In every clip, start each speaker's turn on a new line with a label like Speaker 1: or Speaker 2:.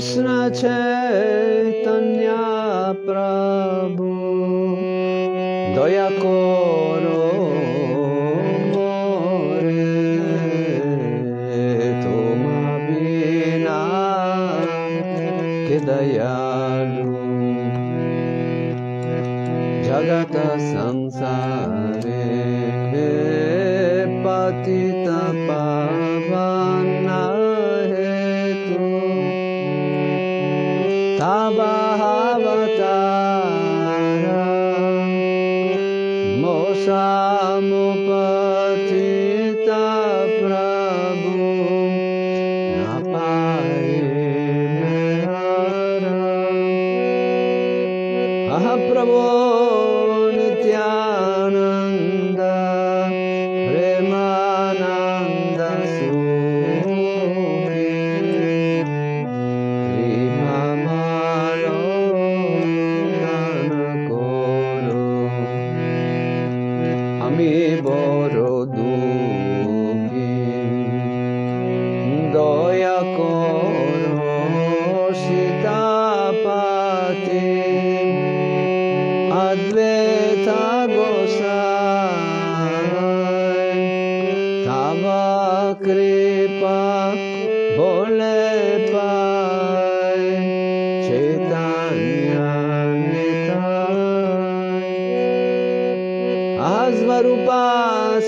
Speaker 1: कृष्ण चैतन्या प्रभु दया को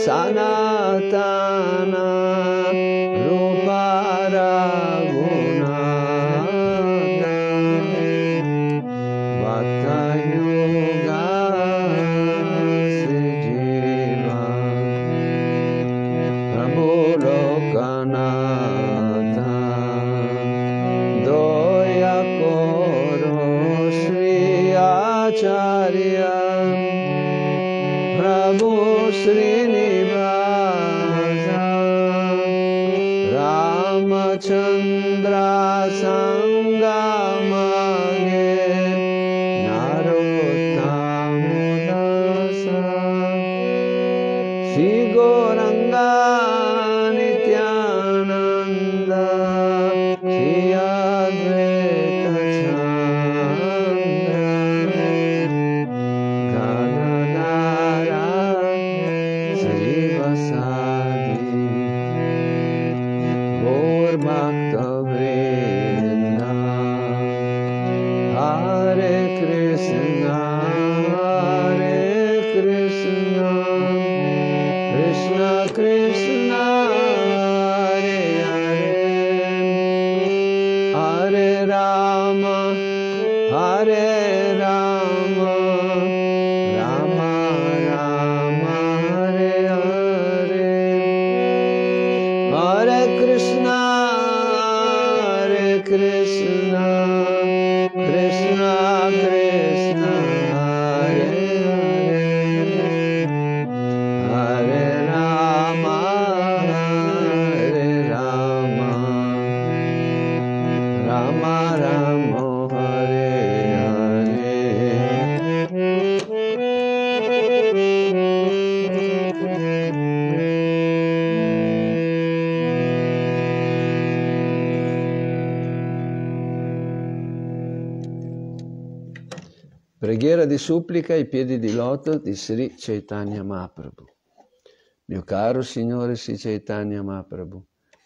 Speaker 1: 刹那。
Speaker 2: preghiera di supplica ai piedi di loto di Sri Chaitanya Mahaprabhu. Mio caro Signore Sri Chaitanya Mahaprabhu,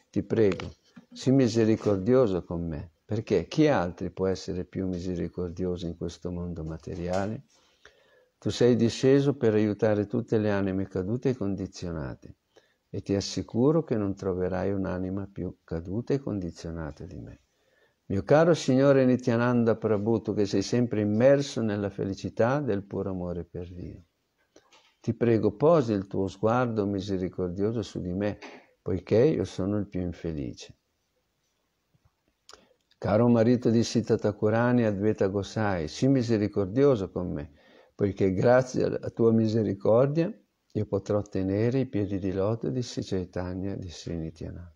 Speaker 2: ti prego, sii misericordioso con me, perché chi altri può essere più misericordioso in questo mondo materiale? Tu sei disceso per aiutare tutte le anime cadute e condizionate e ti assicuro che non troverai un'anima più caduta e condizionata di me. Mio caro Signore Nityananda Prabhu, tu che sei sempre immerso nella felicità del puro amore per Dio, ti prego posi il tuo sguardo misericordioso su di me, poiché io sono il più infelice. Caro marito di Sita Takurani Advaita Gosai, sii misericordioso con me, poiché grazie alla tua misericordia io potrò tenere i piedi di loto di Sri Chaitanya di Sri Nityananda.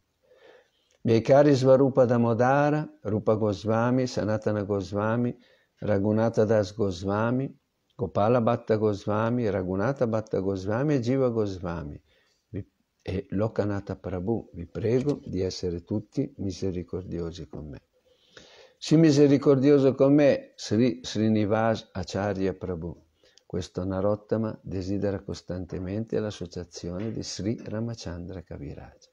Speaker 2: Miei cari Svarupa Damodara, Rupa Goswami, Sanatana Goswami, Raghunata Das Goswami, Gopala Bhatta Goswami, Raghunata Bhatta Goswami e Jiva Goswami e Lokanata Prabhu, vi prego di essere tutti misericordiosi con me. Sii misericordioso con me, Sri Srinivas Acharya Prabhu. Questo Narottama desidera costantemente l'associazione di Sri Ramachandra Kaviraja.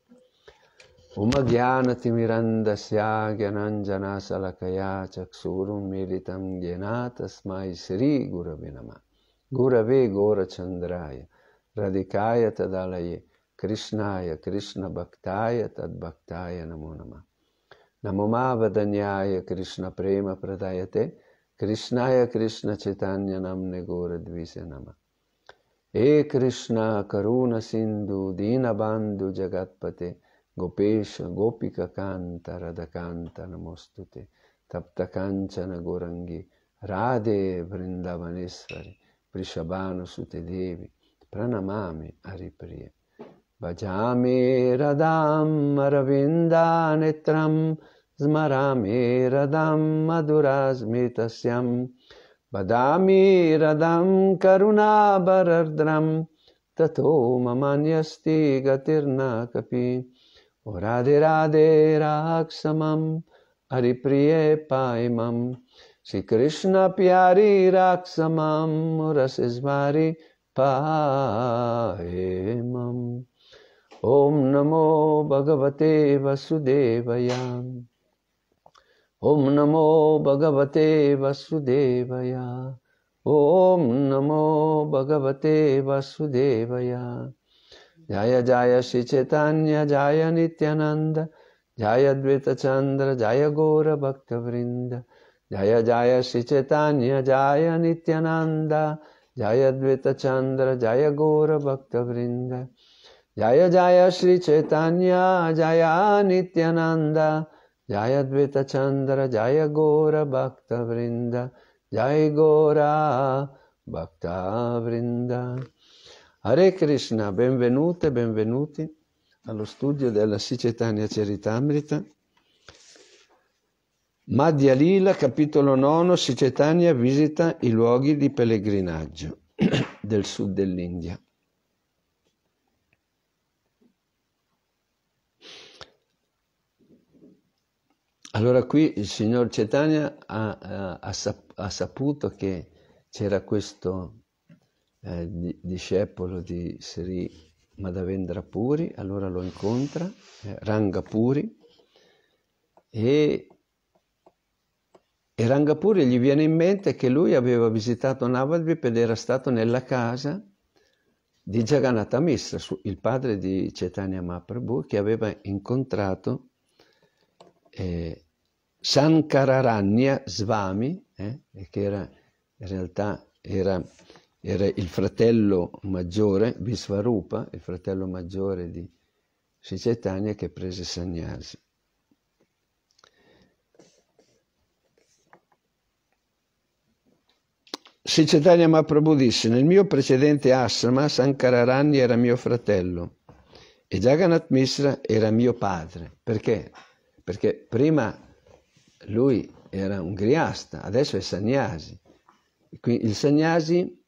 Speaker 2: उमध्यानतिमिरन्दस्याज्ञानञ्जनासलकया चक्षुरुं मिलितं ज्ञाना तस्मै श्रीगुरवे नमः गुरवे घोरचन्द्राय हृदिकाय तदलये कृष्णाय कृष्णभक्ताय तद्भक्ताय नमो नमः नमो मा वदन्याय कृष्णप्रेमप्रदयते कृष्णाय कृष्णचितान्य घोरद्विष नमः हे कृष्णा करुणसिन्धुदीनबान्धुजगत्पते गोपेश गोपिककान्तरदकान्तनमोऽस्तुते तप्तकाञ्चनगोरङ्गे राधे वृन्दवनेश्वरि वृषभानुसुतिदेवि प्रणमामि हरिप्रिय भजामि रदाम् अरविन्दानेत्रं स्मरामि रदाम् मधुरास्मि वदामि रदं करुणाभरद्रं ततो मम न्यस्ति गतिर्ना कपि राधे राधे राक्षमम हरिप्रिय पाय मम श्री कृष्ण प्यारी राक्षमम रस इस ओम नमो भगवते वसुदेवया
Speaker 1: ओम नमो भगवते वसुदेवया ओम
Speaker 2: नमो भगवते वसुदेवया जय जय श्री चैतन्य जय नित्यानंद जय द्वित चंद्र जय गौर भक्त वृंद जय जय श्री चैतन्य जय नित्यानंद जय द्वित चंद्र जय गौर भक्त वृंद जय जय श्री चैतन्य जय नित्यानंद जय द्वित चंद्र जय गौर भक्त वृंद जय गौरा भक्त वृंद Hare Krishna, benvenute, benvenuti allo studio della Sicetania Ceritamrita. Madhya Lila, capitolo 9, Sicetania visita i luoghi di pellegrinaggio del sud dell'India. Allora qui il signor Cetania ha, ha, ha saputo che c'era questo eh, di, discepolo di Sri Madhavendra Puri, allora lo incontra, eh, Rangapuri, e, e Rangapuri gli viene in mente che lui aveva visitato Navadvip ed era stato nella casa di Jagannatha Mishra, il padre di Chaitanya Mahaprabhu, che aveva incontrato eh, Sankararanya Swami, eh, che era in realtà era era il fratello maggiore, Visvarupa, il fratello maggiore di Sicetania che prese Sannyasi. Sicetania Chaitanya Mahaprabhu disse, nel mio precedente asrama Sankararani era mio fratello e Jagannath Misra era mio padre. Perché? Perché prima lui era un griasta, adesso è sannyasi. Il sannyasi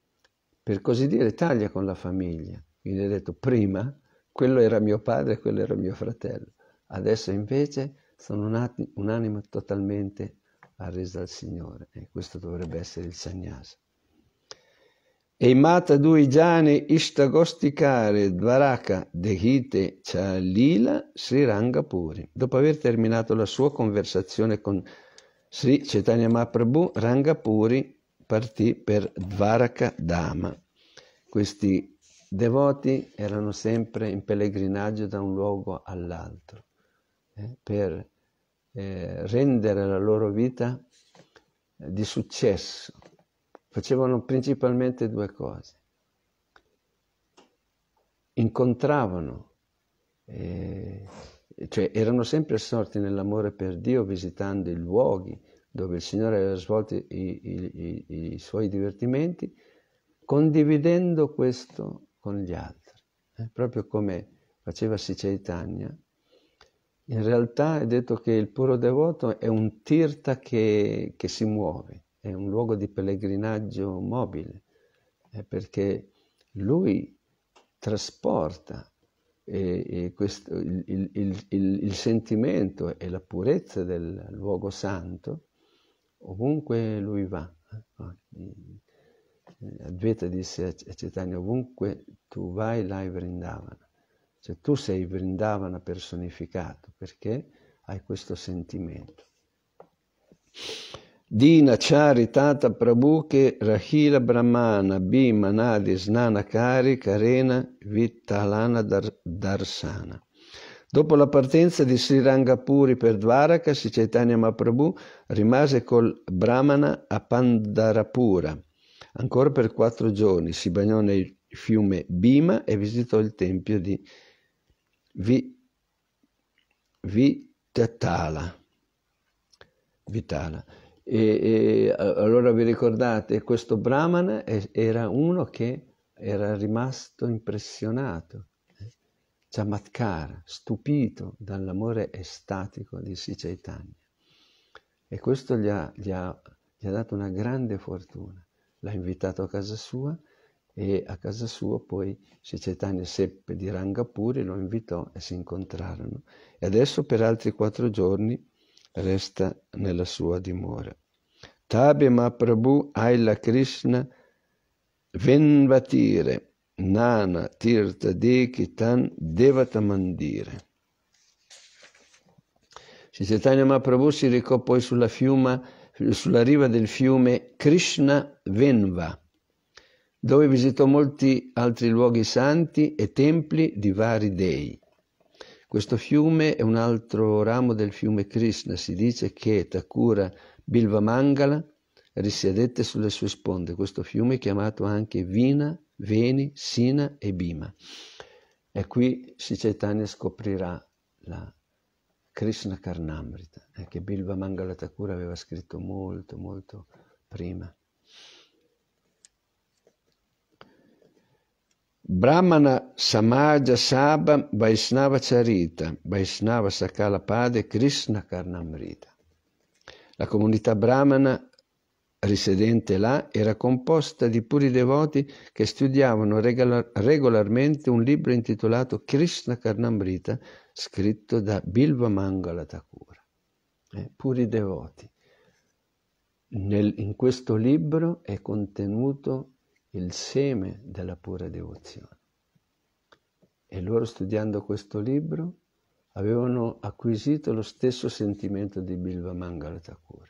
Speaker 2: per così dire, taglia con la famiglia. Quindi ha detto, prima quello era mio padre, quello era mio fratello. Adesso invece sono un'anima, un'anima totalmente arresa al Signore. E eh, questo dovrebbe essere il sannyasa. E mata due jane istagosticare dvaraka dehite chalila Sri Rangapuri. Dopo aver terminato la sua conversazione con Sri Chaitanya Mahaprabhu, Rangapuri partì per Dvaraka Dama. Questi devoti erano sempre in pellegrinaggio da un luogo all'altro eh, per eh, rendere la loro vita eh, di successo. Facevano principalmente due cose. Incontravano, eh, cioè erano sempre assorti nell'amore per Dio visitando i luoghi, dove il Signore aveva svolto i, i, i, i suoi divertimenti, condividendo questo con gli altri, eh? proprio come faceva Siceitania. In realtà è detto che il puro devoto è un tirta che, che si muove, è un luogo di pellegrinaggio mobile, eh? perché lui trasporta e, eh, e eh, questo, il, il, il, il, sentimento e la purezza del luogo santo ovunque lui va. Eh? Eh, Advaita disse a Cetania, ovunque tu vai, là è Vrindavana. Cioè tu sei Vrindavana personificato, perché hai questo sentimento. Dina Charitata Prabhuke Rahila Brahmana Bhimanadi Snanakari Karena Vittalana Darsana. Dopo la partenza di Srirangapuri per Dvaraka, Sri Chaitanya Mahaprabhu rimase col Brahmana a Pandarapura ancora per quattro giorni. Si bagnò nel fiume Bhima e visitò il tempio di Vitatala. Vitala. E, e, allora vi ricordate, questo Brahmana era uno che era rimasto impressionato Chamatkar, stupito dall'amore estatico di Sri E questo gli ha, gli, ha, gli ha, dato una grande fortuna. L'ha invitato a casa sua e a casa sua poi Sri seppe di Rangapuri, lo invitò e si incontrarono. E adesso per altri quattro giorni resta nella sua dimora. Tabi Maprabhu Aila Krishna Venvatire Nana Tirtha Dekitan Devatamandire. Sri Chaitanya Mahaprabhu si recò poi sulla, fiuma, sulla riva del fiume Krishna Venva, dove visitò molti altri luoghi santi e templi di vari dei. Questo fiume è un altro ramo del fiume Krishna. Si dice che Thakura Bilvamangala risiedette sulle sue sponde. Questo fiume è chiamato anche Vina Veni, Sina e Bhima. E qui Sri Chaitanya scoprirà la Krishna Karnamrita, eh, che Bilba Mangalatakura aveva scritto molto, molto prima. Brahmana Samaja Sabha Vaisnava Charita, Vaisnava Sakala Pade Krishna Karnamrita. La comunità brahmana risedente là era composta di puri devoti che studiavano regolar- regolarmente un libro intitolato Krishna Karnamrita, scritto da Bilva Mangala Thakura. Eh, puri devoti. Nel, in questo libro è contenuto il seme della pura devozione. E loro studiando questo libro avevano acquisito lo stesso sentimento di Bilva Mangala Thakura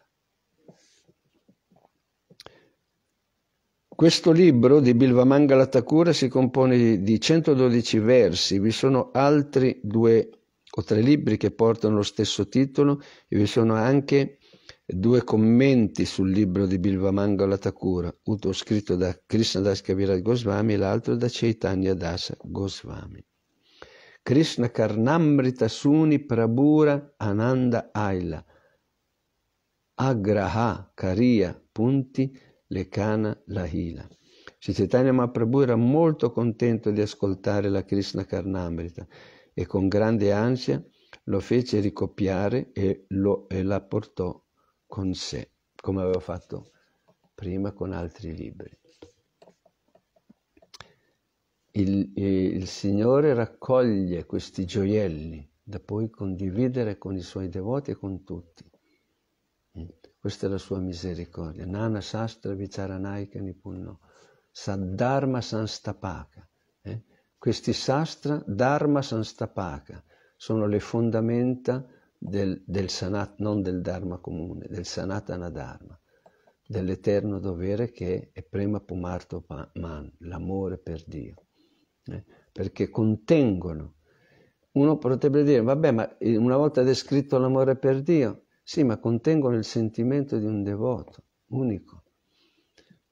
Speaker 2: Questo libro di Bilvamangala Thakura si compone di 112 versi, vi sono altri due o tre libri che portano lo stesso titolo e vi sono anche due commenti sul libro di Bilvamangala Thakura, uno scritto da Krishnadas Kaviraj Goswami e l'altro da Chaitanya Dasa Goswami. Krishna Karnamrita Suni Prabhura Ananda Aila Agraha Kariya Punti le Lekana Lahila. Sri Chaitanya Mahaprabhu era molto contento di ascoltare la Krishna Karnamrita e con grande ansia lo fece ricopiare e, lo, e la portò con sé, come aveva fatto prima con altri libri. Il, il, Signore raccoglie questi gioielli da poi condividere con i suoi devoti e con tutti. Questa è la sua misericordia. Nana Sastra Vicharanaika Nipunno. Saddharma Sanstapaka. Eh? Questi Sastra Dharma Sanstapaka sono le fondamenta del, del Sanat, non del Dharma comune, del Sanatana Dharma, dell'eterno dovere che è prema pumarto man, l'amore per Dio. Eh? Perché contengono. Uno potrebbe dire, vabbè, ma eh, una volta descritto l'amore per Dio, sì, ma contengono il sentimento di un devoto unico.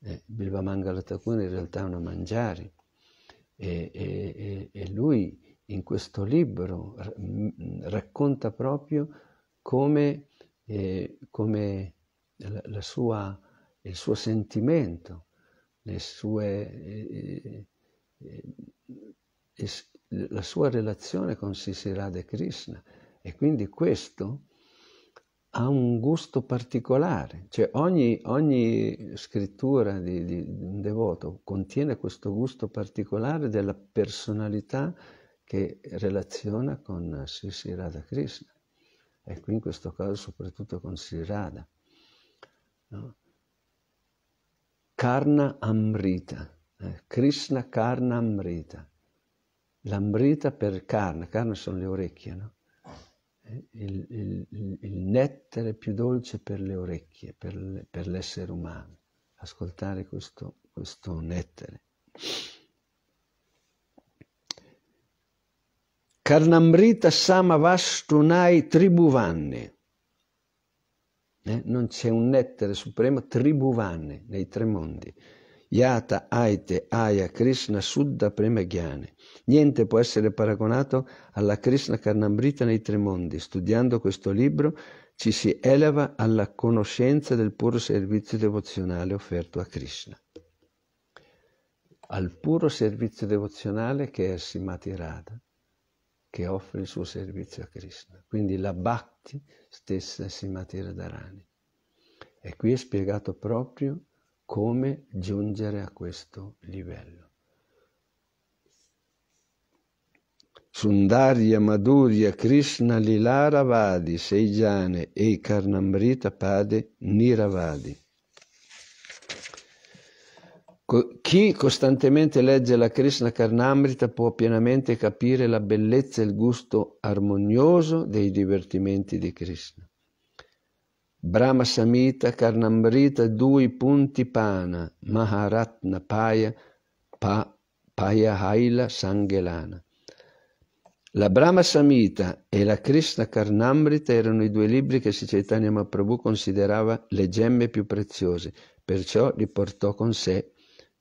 Speaker 2: Eh, Bilba Mangala Thakuna in realtà è una mangiari e, e, e lui in questo libro racconta proprio come, eh, come la, la sua, il suo sentimento, sue, eh, eh, eh la sua relazione con Sisirade Krishna. E quindi questo ha un gusto particolare, cioè ogni, ogni scrittura di, di, un devoto contiene questo gusto particolare della personalità che relaziona con Sri Radha Krishna e qui in questo caso soprattutto con Sri Radha. No? Karna Amrita, eh? Krishna Karna Amrita, l'Amrita per Karna, Karna sono le orecchie, no? il, il, il, nettare più dolce per le orecchie, per, per l'essere umano, ascoltare questo, questo nettare. Karnamrita Samavastunai Tribuvanni. Eh? Non c'è un nettere supremo Tribuvanni nei tre mondi. Yata Aite Aya Krishna Suddha Premaghyane. Niente può essere paragonato alla Krishna Karnamrita nei tre mondi. Studiando questo libro ci si eleva alla conoscenza del puro servizio devozionale offerto a Krishna. Al puro servizio devozionale che è Simati Radha, che offre il suo servizio a Krishna. Quindi la Bhakti stessa è Simati Radharani. E qui è spiegato proprio come giungere a questo livello. Sundarya Madhurya Krishna Lilara Vadi Seijane e Karnamrita Pade Niravadi. chi costantemente legge la Krishna Karnamrita può pienamente capire la bellezza e il gusto armonioso dei divertimenti di Krishna. Brahma Samhita Karnamrita Dui Punti Pana Maharatna Paya pa, Paya Haila Sangelana. La Brahma Samhita e la Krishna Karnamrita erano i due libri che Sri Chaitanya Mahaprabhu considerava le gemme più preziose, perciò li portò con sé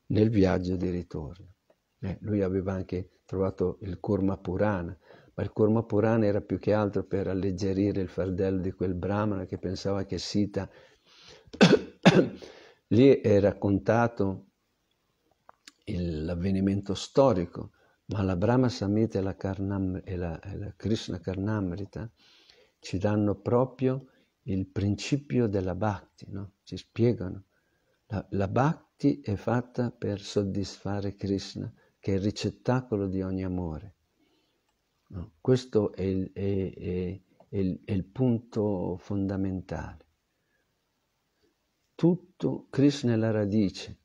Speaker 2: nel viaggio di ritorno. Eh, lui aveva anche trovato il Kurma Purana, ma il Kurma Purana era più che altro per alleggerire il fardello di quel Brahmana che pensava che Sita lì è raccontato l'avvenimento storico, ma la Brahma Samhita e la, Karnam, e la, e la Krishna Karnamrita ci danno proprio il principio della bhakti, no? ci spiegano. La, la, bhakti è fatta per soddisfare Krishna, che è il ricettacolo di ogni amore. No? Questo è il, è, è, il, è il punto fondamentale. Tutto Krishna è la radice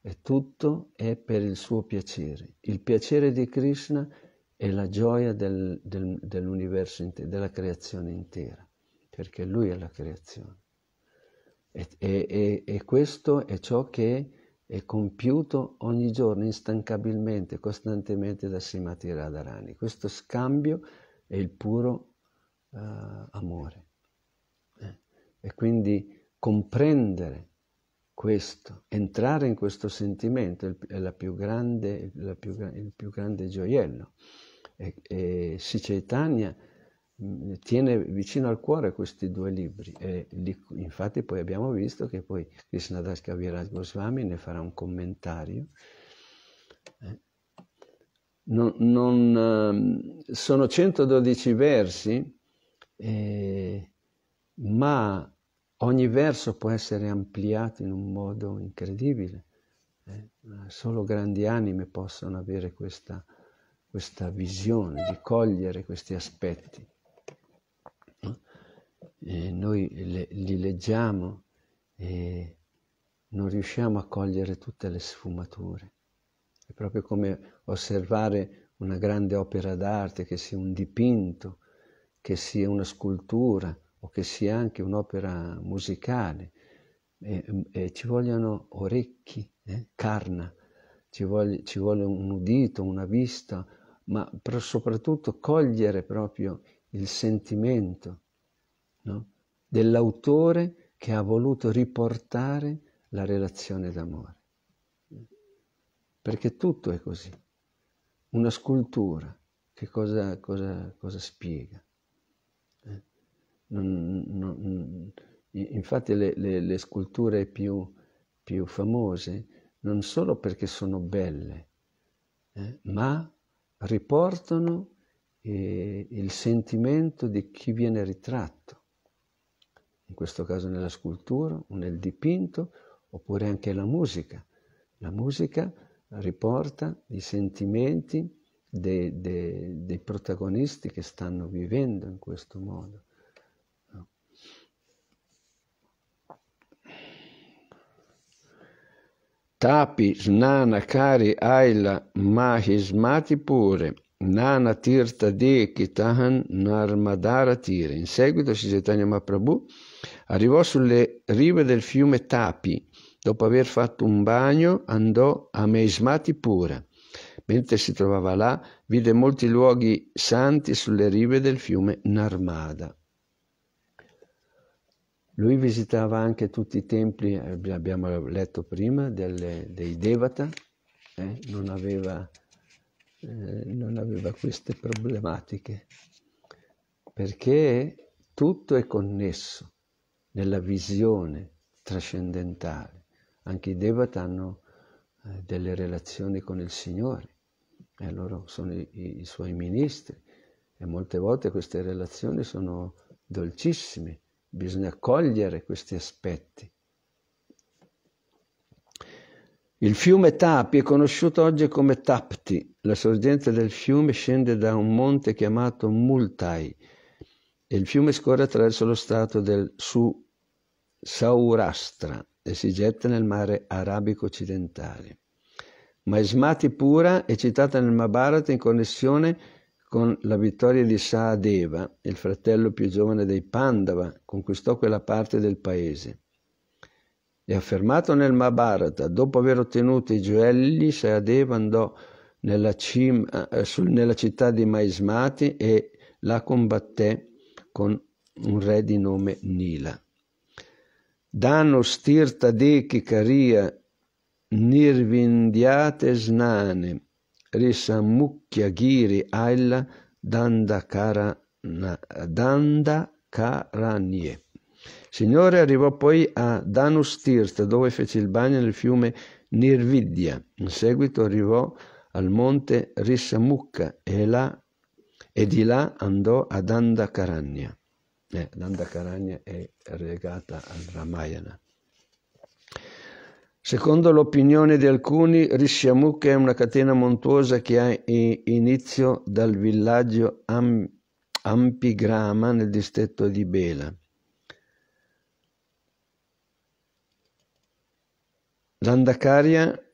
Speaker 2: e tutto è per il suo piacere. Il piacere di Krishna è la gioia del, del, dell'universo, intero, della creazione intera, perché lui è la creazione. E, e, e, questo è ciò che e compiuto ogni giorno instancabilmente, costantemente da Simati Radharani. Questo scambio è il puro uh, amore. Eh? E quindi comprendere questo, entrare in questo sentimento è, la più grande, la più, il più grande gioiello. E, e Sri Chaitanya Mm, tiene vicino al cuore questi due libri e li, infatti poi abbiamo visto che poi Krishna Das Kaviraj Goswami ne farà un commentario. Eh, non, non, ehm, sono 112 versi, eh, ma ogni verso può essere ampliato in un modo incredibile. Eh. Solo grandi anime possono avere questa, questa visione di cogliere questi aspetti eh, noi le, li leggiamo e non riusciamo a cogliere tutte le sfumature. È proprio come osservare una grande opera d'arte, che sia un dipinto, che sia una scultura o che sia anche un'opera musicale. E, e ci vogliono orecchi, eh? carna, ci vuole, ci vuole, un udito, una vista, ma soprattutto cogliere proprio il sentimento no? dell'autore che ha voluto riportare la relazione d'amore. Perché tutto è così. Una scultura, che cosa, cosa, cosa spiega? Eh? Non, non, infatti le, le, le sculture più, più, famose non solo perché sono belle, eh? ma riportano eh, il sentimento di chi viene ritratto in questo caso nella scultura o nel dipinto, oppure anche la musica. La musica riporta i sentimenti dei, dei, dei protagonisti che stanno vivendo in questo modo. Tapi, Snana, Kari, Aila, Mahismati pure, Nana Tirta Dekitahan Narmadara Tire. In seguito, Sri Chaitanya Arrivò sulle rive del fiume Tapi, dopo aver fatto un bagno andò a Meismatipura. Mentre si trovava là, vide molti luoghi santi sulle rive del fiume Narmada. Lui visitava anche tutti i templi, eh, abbiamo letto prima, delle, dei Devata, eh? non, aveva, eh, non aveva queste problematiche, perché tutto è connesso nella visione trascendentale. Anche i devata hanno eh, delle relazioni con il Signore e loro sono i, i suoi ministri e molte volte queste relazioni sono dolcissime, bisogna cogliere questi aspetti. Il fiume Tapi è conosciuto oggi come Tapti. La sorgente del fiume scende da un monte chiamato Multai, il fiume scorre attraverso lo stato del Su Saurastra e si getta nel mare arabico occidentale. Maismati Pura è citata nel Mahabharata in connessione con la vittoria di Saadeva, il fratello più giovane dei Pandava, conquistò quella parte del paese. È affermato nel Mahabharata, dopo aver ottenuto i gioielli, Saadeva andò nella, cima, eh, nella città di Maismati e la combatté con un re di nome Nila. Dano stirtadechi caria nirvindiate snane risammucchia ghiri aila, danda danda caranie. Signore arrivò poi a Danustirta, dove fece il bagno nel fiume Nirvidia. In seguito arrivò al monte Rissamukka e là e di là andò ad Andacaragna. Eh, Andacaragna è legata al Ramayana. Secondo l'opinione di alcuni, Rishyamukha è una catena montuosa che ha inizio dal villaggio Am- Ampigrama nel distretto di Bela.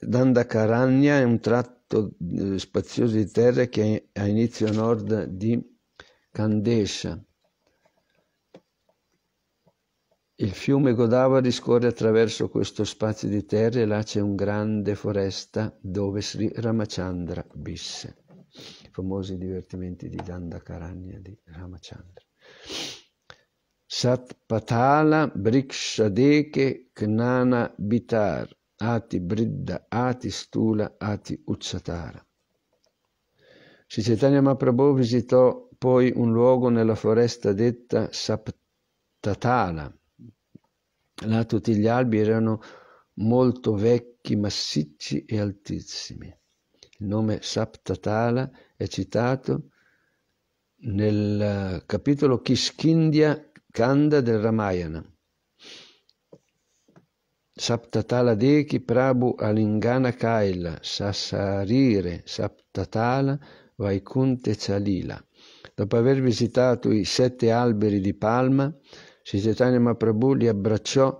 Speaker 2: Dandakaranya è un tratto tratto eh, spazioso di terra che ha inizio a nord di Kandesha. Il fiume Godavari scorre attraverso questo spazio di terra e là c'è un grande foresta dove Sri Ramachandra visse. I famosi divertimenti di Dandakaranya di Ramachandra. Satpatala Brikshadeke Knana Bitar Ati Bridda, Ati Stula, Ati Uccatara. Sri Chaitanya Mahaprabhu visitò poi un luogo nella foresta detta Saptatala. Là tutti gli albi erano molto vecchi, massicci e altissimi. Il nome Saptatala è citato nel capitolo Kishkindya Kanda del Ramayana. Saptatala Deki Prabhu Alingana Kaila sasarire Saptatala Vaikunte Chalila. Dopo aver visitato i sette alberi di palma, Chaitanya Mahaprabhu li abbracciò.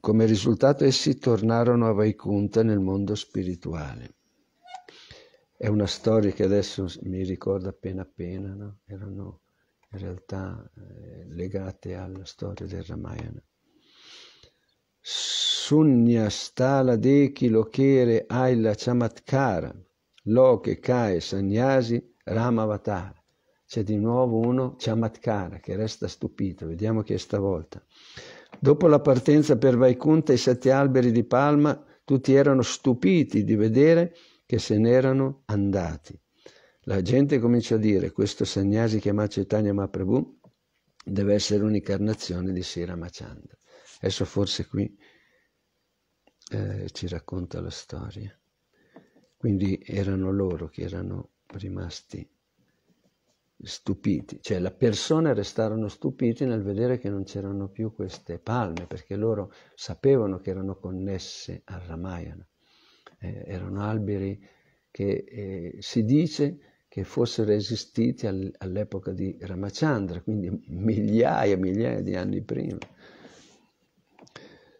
Speaker 2: Come risultato essi tornarono a Vaikunta nel mondo spirituale. È una storia che adesso mi ricordo appena appena, no? erano in realtà eh, legate alla storia del Ramayana. Sunnastala Deki Lokere Aila Chamatkara, Loke Kae Sanyasi Ramavatara. C'è di nuovo uno Chamatkara che resta stupito, vediamo che è stavolta. Dopo la partenza per Vaikunta, i sette alberi di palma, tutti erano stupiti di vedere che se n'erano andati. La gente comincia a dire, questo Sagnasi chiamato Chaitanya Mahaprabhu deve essere un'incarnazione di Sri Ramachandra. Adesso forse qui eh, ci racconta la storia. Quindi erano loro che erano rimasti stupiti, cioè la persona restarono stupiti nel vedere che non c'erano più queste palme, perché loro sapevano che erano connesse al Ramayana. Eh, erano alberi che eh, si dice che fossero esistiti al, all'epoca di Ramachandra, quindi migliaia e migliaia di anni prima.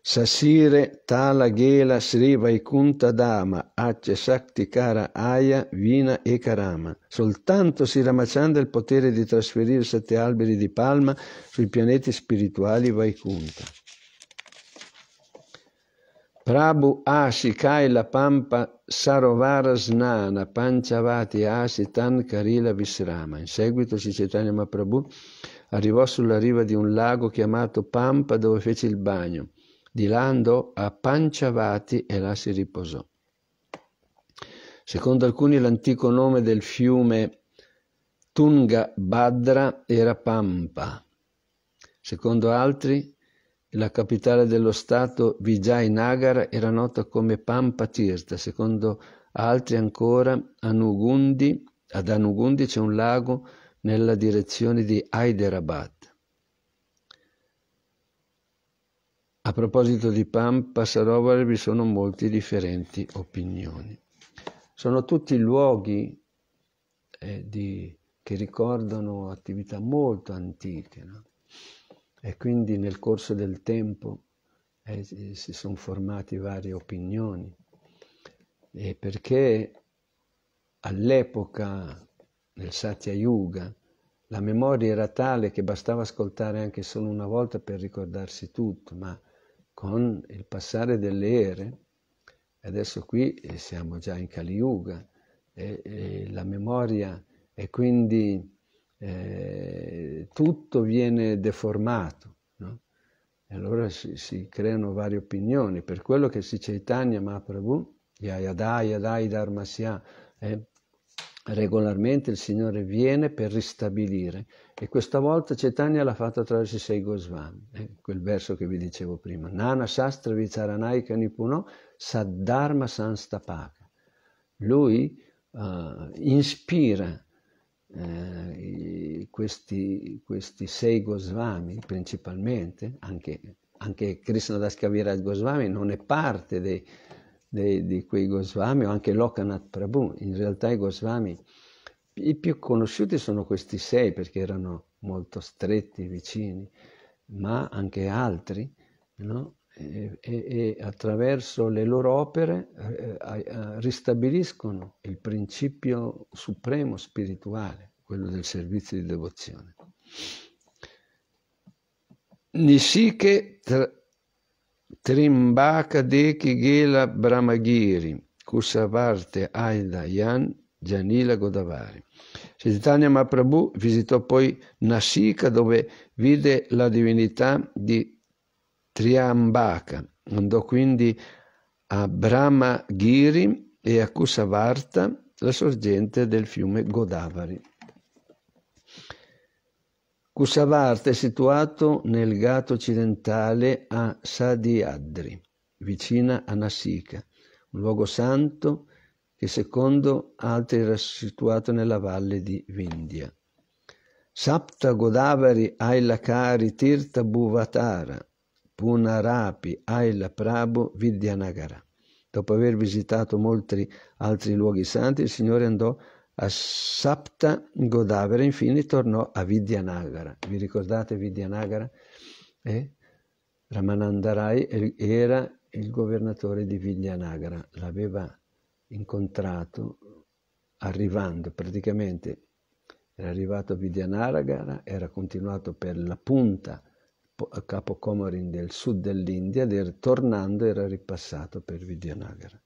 Speaker 2: Sasire Tala Gela Sri Vaikunta Dama Acce Shakti Kara Aya Vina e Karama. Soltanto si ramacciando il potere di trasferire sette alberi di palma sui pianeti spirituali Vaikunta. Prabhu Ashi Kaila Pampa Sarovara Snana Panchavati Ashi Tan Karila Visrama. In seguito Cicetania Maprabhu arrivò sulla riva di un lago chiamato Pampa dove fece il bagno. Là andò a Panciavati e là si riposò. Secondo alcuni l'antico nome del fiume Tungabhadra era Pampa. Secondo altri la capitale dello stato Vijayanagara era nota come Pampa Tirtha. Secondo altri ancora Anugundi, ad Anugundi c'è un lago nella direzione di Hyderabad. A proposito di Pam, Passarovar vi sono molte differenti opinioni. Sono tutti luoghi eh, di, che ricordano attività molto antiche no? e quindi nel corso del tempo eh, si sono formate varie opinioni e perché all'epoca nel Satya Yuga la memoria era tale che bastava ascoltare anche solo una volta per ricordarsi tutto, ma con il passare delle ere, adesso qui eh, siamo già in Kali Yuga, e, e la memoria e quindi eh, tutto viene deformato. No? E allora si, si, creano varie opinioni. Per quello che si Chaitanya Mahaprabhu, Yayadai, Yadai Dharmasya, eh, Regolarmente il Signore viene per ristabilire e questa volta Cetania l'ha fatto attraverso i sei Gosvami, eh, quel verso che vi dicevo prima. Nana Shastra Vicharanaika Nipuno Saddharma Sanstapaka. Lui uh, eh, inspira uh, eh, questi, questi, sei Gosvami principalmente, anche, anche Krishnadas Kaviraj Goswami non è parte dei dei, di quei Goswami o anche Lokanath Prabhu. In realtà i Goswami, i più conosciuti sono questi sei perché erano molto stretti, vicini, ma anche altri, no? e, e, e, attraverso le loro opere eh, eh ristabiliscono il principio supremo spirituale, quello del servizio di devozione. Nishike tra- Trimbaka Deki Gela Brahmagiri, Kusavarte Aida Yan, Janila Godavari. Chaitanya Mahaprabhu visitò poi Nashika dove vide la divinità di Triambaka. Andò quindi a Brahmagiri e a Kusavarta, la sorgente del fiume Godavari. Cusavart è situato nel Ghato occidentale a Sadiadri, vicina a Nasika, un luogo santo che secondo altri era situato nella valle di Vindhya. Sapta Godavari Ailakari Tirta Bhuvatara Punarapi Aila Prabhu Vidyanagara. Dopo aver visitato molti altri luoghi santi, il Signore andò a a Sapta Godavera infine tornò a Vidyanagara. Vi ricordate Vidyanagara? Eh? Ramananda era il governatore di Vidyanagara, l'aveva incontrato arrivando praticamente, era arrivato a Vidyanagara, era continuato per la punta a Capo Comorin del sud dell'India ed era, tornando era ripassato per Vidyanagara.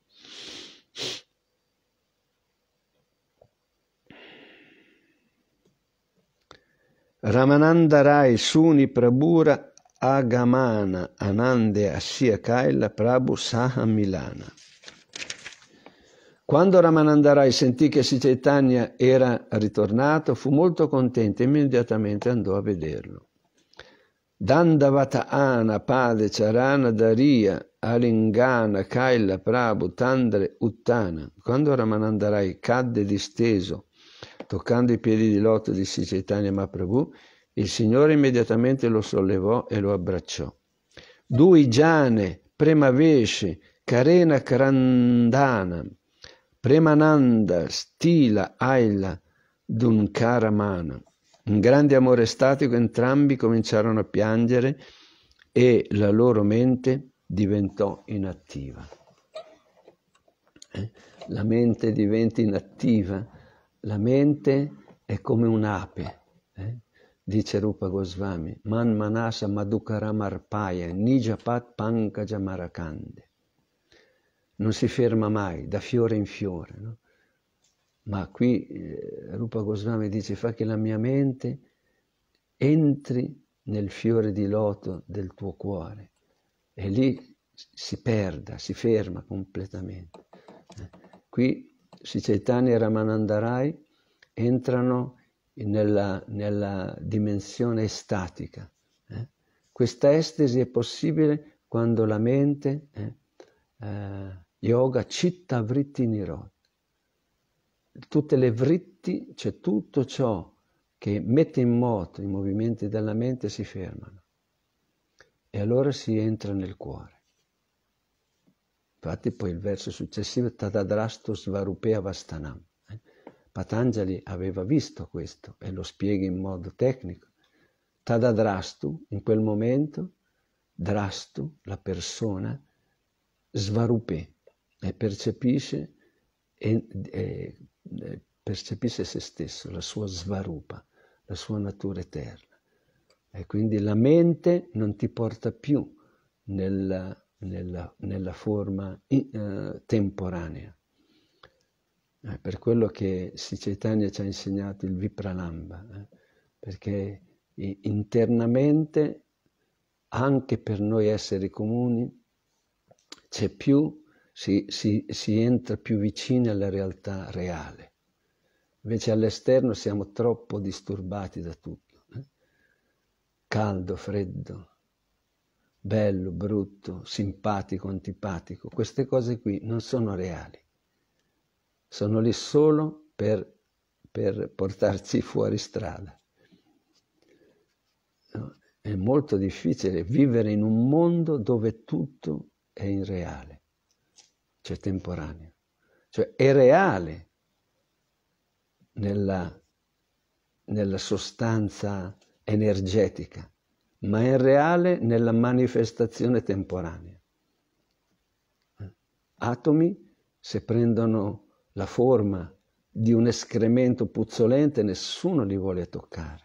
Speaker 2: Ramananda Rai Suni Prabhura Agamana Anande Assia Kaila Prabhu Saha Milana. Quando Ramanandarai sentì che Sri era ritornato, fu molto contento e immediatamente andò a vederlo. Dandavataana Pade Charana Daria Alingana Kaila Prabhu Tandre Uttana. Quando Ramanandarai cadde disteso Toccando i piedi di loto di Sicitania Maprabhu, il Signore immediatamente lo sollevò e lo abbracciò. Dui Giane, Premaveshe, Karena Karandana, Premananda, Stila, Aila, Dunkaramana. In grande amore estatico entrambi cominciarono a piangere e la loro mente diventò inattiva. Eh? La mente diventa inattiva la mente è come un'ape, eh? dice Rupa Goswami, man manasa madhukaramarpaya nijapat pankaja Non si ferma mai, da fiore in fiore. No? Ma qui eh, Rupa Goswami dice, fa che la mia mente entri nel fiore di loto del tuo cuore e lì si perda, si ferma completamente. Eh? Qui Sri Chaitanya e Ramanandarai entrano nella, nella dimensione estatica. Eh? Questa estesi è possibile quando la mente, eh, eh, yoga, citta vritti nirod, tutte le vritti, cioè tutto ciò che mette in moto i movimenti della mente si fermano e allora si entra nel cuore. Infatti poi il verso successivo è Tadadrasto Svarupea Vastanam. Eh. Patanjali aveva visto questo e lo spiega in modo tecnico. Tadadrastu, in quel momento, Drastu, la persona, Svarupè, e percepisce, e, e, e percepisce se stesso, la sua svarupa, la sua natura eterna. E quindi la mente non ti porta più nella nella, nella forma eh, temporanea. Eh, per quello che Sri Chaitanya ci ha insegnato il Vipralamba, eh, perché internamente, anche per noi esseri comuni, c'è più, si, si, si entra più vicino alla realtà reale. Invece all'esterno siamo troppo disturbati da tutto. Eh. Caldo, freddo, bello, brutto, simpatico, antipatico, queste cose qui non sono reali. Sono lì solo per, per portarci fuori strada. No? È molto difficile vivere in un mondo dove tutto è irreale, cioè temporaneo. Cioè è reale nella, nella sostanza energetica, ma è reale nella manifestazione temporanea. Atomi, se prendono la forma di un escremento puzzolente, nessuno li vuole toccare.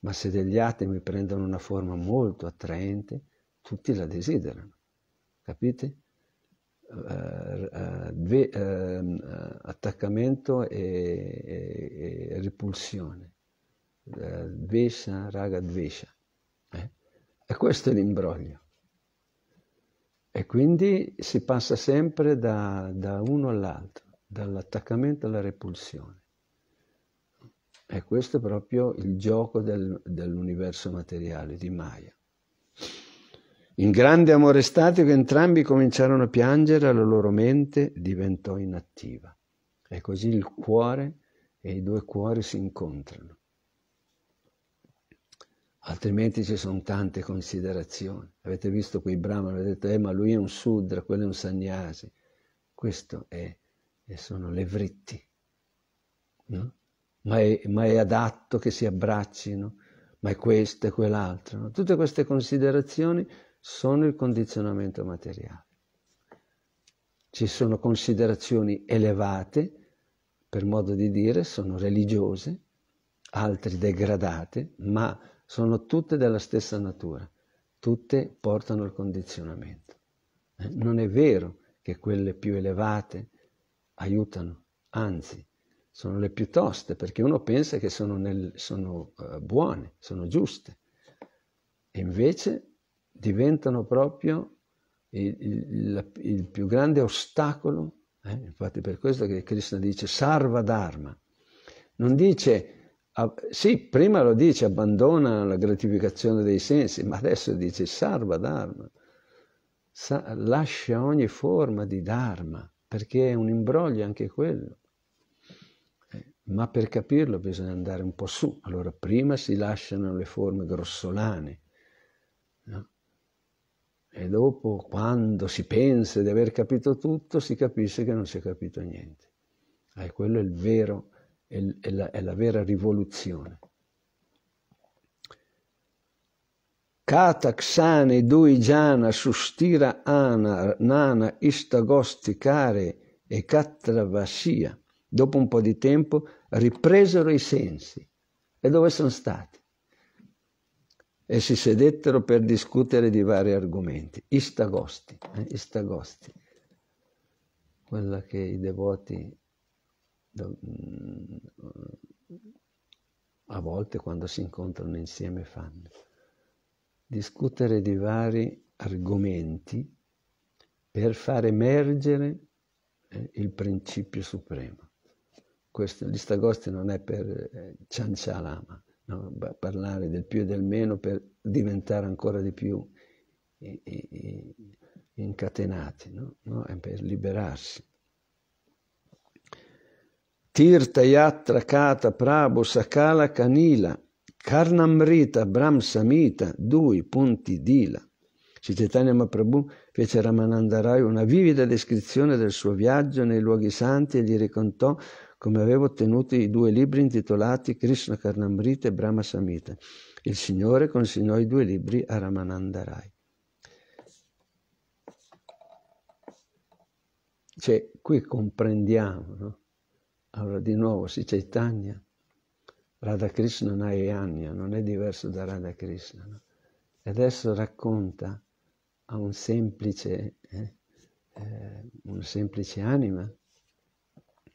Speaker 2: Ma se degli atomi prendono una forma molto attraente, tutti la desiderano. Capite? Uh, uh, uh, attaccamento e, e, e ripulsione. Dvesha, eh, raga dvesha. E questo è l'imbroglio. E quindi si passa sempre da, da uno all'altro, dall'attaccamento alla repulsione. E questo è proprio il gioco del, dell'universo materiale di Maya. In grande amore statico entrambi cominciarono a piangere, la loro mente diventò inattiva. E così il cuore e i due cuori si incontrano. Altrimenti ci sono tante considerazioni. Avete visto quei Brahman, avete detto, eh, ma lui è un Sudra, quello è un Sannyasi. Questo è, sono le vritti. No? Ma, è, ma, è, adatto che si abbraccino, ma è questo e quell'altro. No? Tutte queste considerazioni sono il condizionamento materiale. Ci sono considerazioni elevate, per modo di dire, sono religiose, altre degradate, ma sono tutte della stessa natura, tutte portano al condizionamento. Eh? Non è vero che quelle più elevate aiutano, anzi, sono le più toste, perché uno pensa che sono, nel, sono uh, buone, sono giuste, e invece diventano proprio il, il, il più grande ostacolo, eh? infatti per questo che Krishna dice sarva dharma, non dice Ah, sì, prima lo dice, abbandona la gratificazione dei sensi, ma adesso dice sarva dharma, Sa- lascia ogni forma di dharma, perché è un imbroglio anche quello. Eh, ma per capirlo bisogna andare un po' su. Allora prima si lasciano le forme grossolane, no? e dopo quando si pensa di aver capito tutto si capisce che non si è capito niente. Eh, quello è il vero è, è, la, è la vera rivoluzione. Kataksane Duijana Sustira Ana Nana Istagosticare e Katravasia, dopo un po' di tempo, ripresero i sensi. E dove sono stati? E si sedettero per discutere di vari argomenti. Istagosti, eh? Istagosti, quella che i devoti Mm, a volte quando si incontrano insieme fanno. Discutere di vari argomenti per far emergere eh, il principio supremo. Questo, l'istagostia non è per eh, ciancialama, no? parlare del più e del meno per diventare ancora di più eh, incatenati, no? No? è per liberarsi. Tirta Yatra Kata Prabhu Sakala Kanila Karnamrita Brahm Samita Dui Punti Dila. Sri Chaitanya Mahaprabhu fece a Ramananda Rai una vivida descrizione del suo viaggio nei luoghi santi e gli raccontò come aveva ottenuto i due libri intitolati Krishna Karnamrita e Brahma Samhita. Il Signore consegnò i due libri a Ramananda Rai. Cioè, qui comprendiamo no? Allora di nuovo, sì, Chaitanya, Radha Krishna Nayanya, non è diverso da Radha Krishna. No? E adesso racconta a un semplice, eh, eh, una semplice anima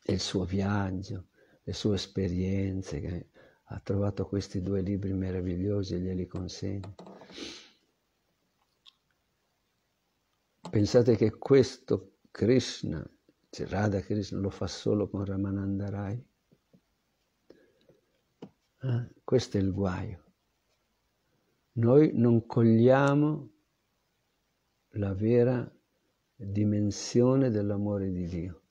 Speaker 2: il suo viaggio, le sue esperienze, che ha trovato questi due libri meravigliosi e glieli consegna. Pensate che questo Krishna se cioè, Radha Krishna lo fa solo con Ramananda Rai. Ah, questo è il guaio. Noi non cogliamo la vera dimensione dell'amore di Dio.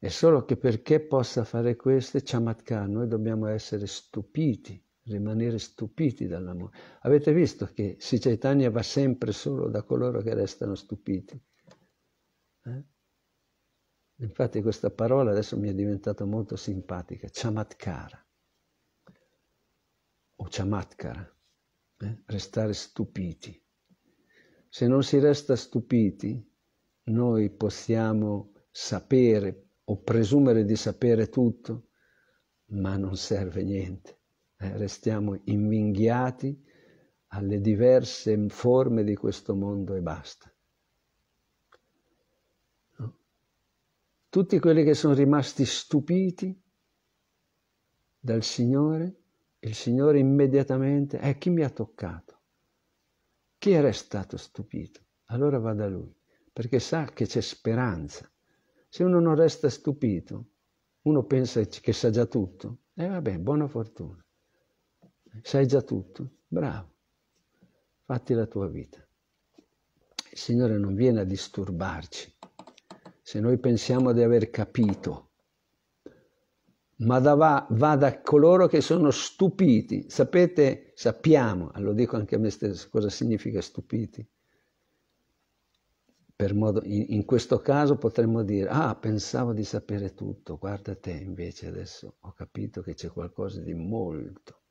Speaker 2: E solo che perché possa fare questo, Chamatkar, noi dobbiamo essere stupiti, rimanere stupiti dall'amore. Avete visto che si Chaitanya va sempre solo da coloro che restano stupiti. Eh? Infatti questa parola adesso mi è diventata molto simpatica, chamatkara o chamatkara, eh? restare stupiti. Se non si resta stupiti, noi possiamo sapere o presumere di sapere tutto, ma non serve niente. Eh? restiamo invinghiati alle diverse forme di questo mondo e basta. tutti quelli che sono rimasti stupiti dal Signore, il Signore immediatamente, eh, chi mi ha toccato? Chi era stato stupito? Allora va da Lui, perché sa che c'è speranza. Se uno non resta stupito, uno pensa che sa già tutto, e eh, vabbè, buona fortuna. Sai già tutto? Bravo. Fatti la tua vita. Il Signore non viene a disturbarci, se noi pensiamo di aver capito, ma da, va, da coloro che sono stupiti. Sapete, sappiamo, eh, lo dico anche a me stesso, cosa significa stupiti. Modo, in, in, questo caso potremmo dire, ah, pensavo di sapere tutto, guarda te, invece adesso ho capito che c'è qualcosa di molto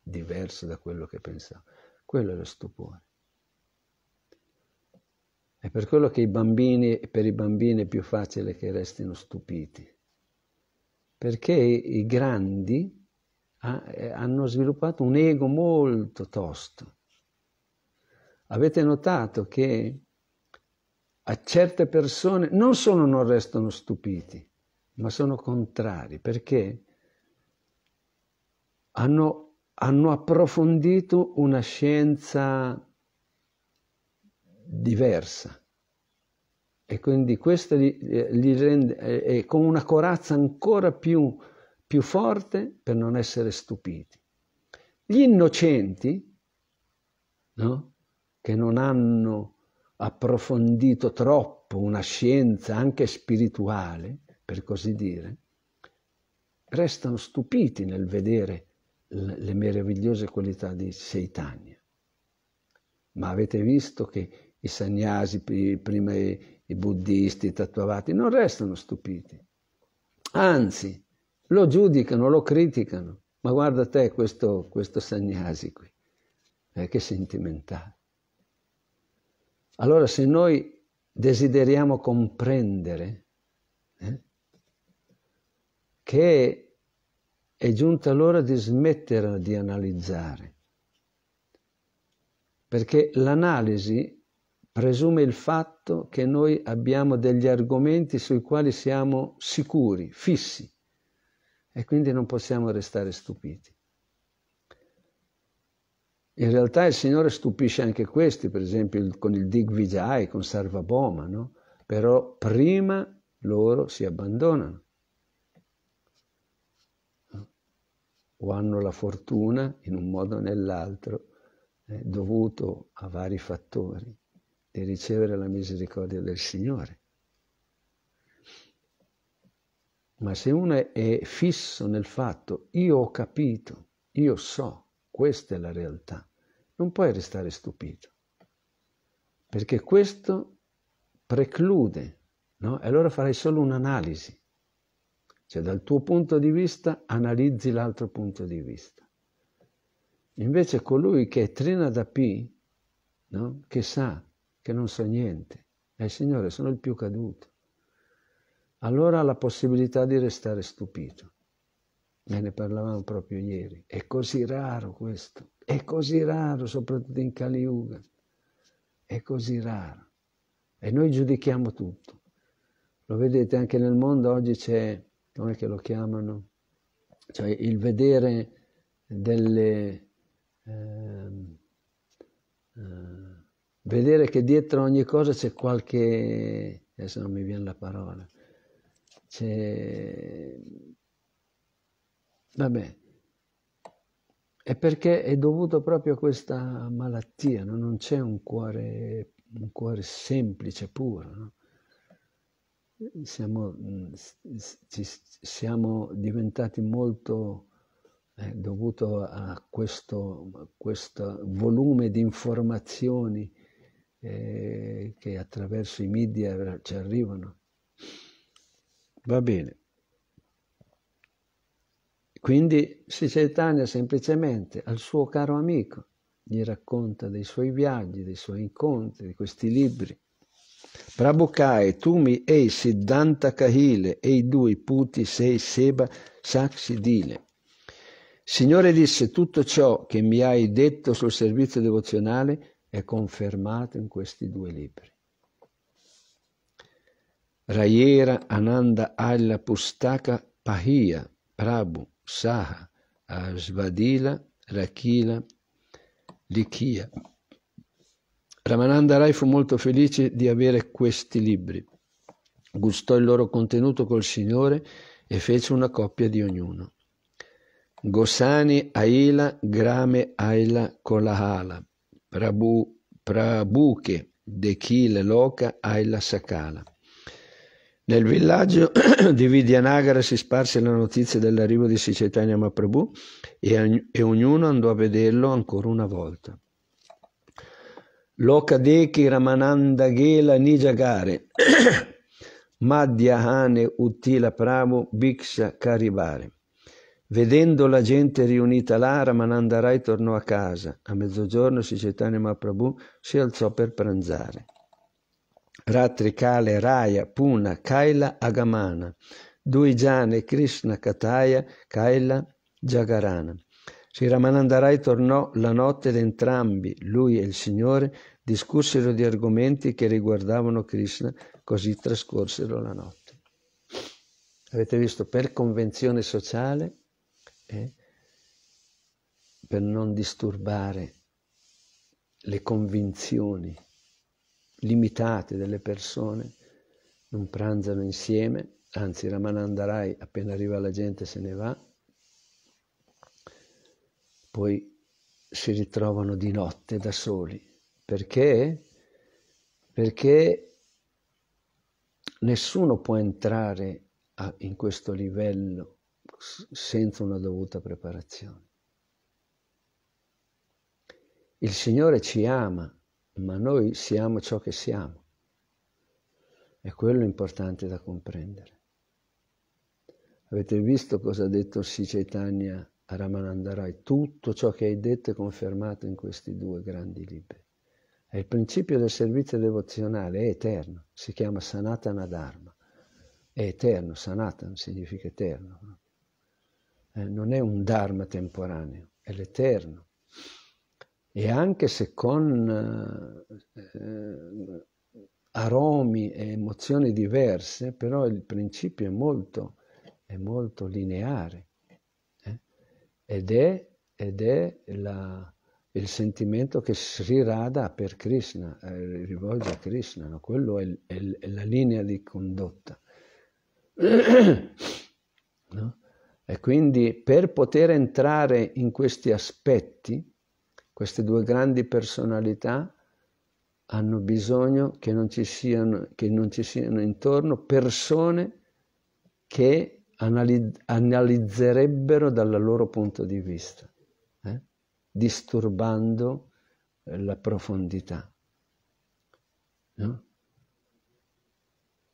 Speaker 2: diverso da quello che pensavo. Quello è lo stupore. È per quello che i bambini, per i bambini è più facile che restino stupiti, perché i grandi ha, ah, eh, hanno sviluppato un ego molto tosto. Avete notato che a certe persone non solo non restano stupiti, ma sono contrari, perché hanno, hanno approfondito una scienza diversa e quindi questo eh, gli rende, è con una corazza ancora più, più forte per non essere stupiti. Gli innocenti, no? che non hanno approfondito troppo una scienza anche spirituale, per così dire, restano stupiti nel vedere le meravigliose qualità di Seitania. Ma avete visto che i sagnasi, prima i, i buddisti, i tatuavati, non restano stupiti. Anzi, lo giudicano, lo criticano. Ma guarda te questo, questo sagnasi qui, eh, che sentimentale. Allora se noi desideriamo comprendere eh, che è giunta l'ora di smettere di analizzare, perché l'analisi presume il fatto che noi abbiamo degli argomenti sui quali siamo sicuri, fissi, e quindi non possiamo restare stupiti. In realtà il Signore stupisce anche questi, per esempio con il Digvijay, con Sarvabhoma, no? però prima loro si abbandonano o hanno la fortuna in un modo o nell'altro eh, dovuto a vari fattori e ricevere la misericordia del Signore. Ma se uno è fisso nel fatto, io ho capito, io so, questa è la realtà, non puoi restare stupito, perché questo preclude, no? E allora farai solo un'analisi, cioè dal tuo punto di vista analizzi l'altro punto di vista. Invece colui che è Trinadapi, no? che sa che non so niente. E Signore, sono il più caduto. Allora la possibilità di restare stupito. Me ne parlavamo proprio ieri. È così raro questo. È così raro, soprattutto in Kali Yuga. È così raro. E noi giudichiamo tutto. Lo vedete anche nel mondo oggi c'è, come lo chiamano? Cioè il vedere delle... Ehm, eh, eh, vedere che dietro ogni cosa c'è qualche, adesso non mi viene la parola, c'è, vabbè, è perché è dovuto proprio a questa malattia, no? non c'è un cuore, un cuore semplice, puro. No? Siamo, mm, ci, siamo, diventati molto eh, dovuto a questo, a questo volume di informazioni eh, che attraverso i media ci arrivano. Va bene. Quindi Sri Chaitanya semplicemente al suo caro amico gli racconta dei suoi viaggi, dei suoi incontri, di questi libri. Prabhukai, Tumi e Siddhanta Kahile e i due puti sei Seba Saksidile. Signore disse tutto ciò che mi hai detto sul servizio devozionale è confermato in questi due libri. Rayera Ananda alla Pustaka Pahia Prabhu Saha Asvadila Rakila Likia. Ramananda Rai fu molto felice di avere questi libri. Gustò il loro contenuto col Signore e fece una coppia di ognuno. Gosani Aila Grame Aila Kolahala Prabhu, Prabhu che Dekhil Loka Aila Sakala. Nel villaggio di Vidyanagara si sparse la notizia dell'arrivo di Sicetania Maprabhu e, e, ognuno andò a vederlo ancora una volta. Loka Lokadeki Ramananda Gela Nijagare Madhyahane Uttila Prabhu Bhiksha Karibare Vedendo la gente riunita là, Ramanandarai tornò a casa. A mezzogiorno Sicetane Chaitanya Mahaprabhu si alzò per pranzare. Ratri Kale Raya Puna Kaila Agamana Duijane Krishna Kataya Kaila Jagarana Sri Ramanandarai tornò la notte ed entrambi, lui e il Signore, discussero di argomenti che riguardavano Krishna, così trascorsero la notte. Avete visto, per convenzione sociale eh, per non disturbare le convinzioni limitate delle persone, non pranzano insieme, anzi Ramanandarai appena arriva la gente se ne va, poi si ritrovano di notte da soli. Perché? Perché nessuno può entrare a, in questo livello senza una dovuta preparazione. Il Signore ci ama, ma noi siamo ciò che siamo. È quello importante da comprendere. Avete visto cosa ha detto Sri Chaitanya a Ramanandarai? Tutto ciò che hai detto è confermato in questi due grandi libri. È il principio del servizio devozionale, è eterno, si chiama Sanatana Dharma. È eterno, Sanatana significa eterno. Eh, non è un Dharma temporaneo, è l'eterno. E anche se con eh, aromi e emozioni diverse, però il principio è molto, è molto lineare eh? ed è, ed è la, il sentimento che Sri Radha per Krishna, eh, rivolge a Krishna, no? quello è, è, è, la linea di condotta. no? E quindi per poter entrare in questi aspetti, queste due grandi personalità hanno bisogno che non ci siano, non ci siano intorno persone che analizzerebbero dal loro punto di vista, eh? disturbando eh, la profondità. No?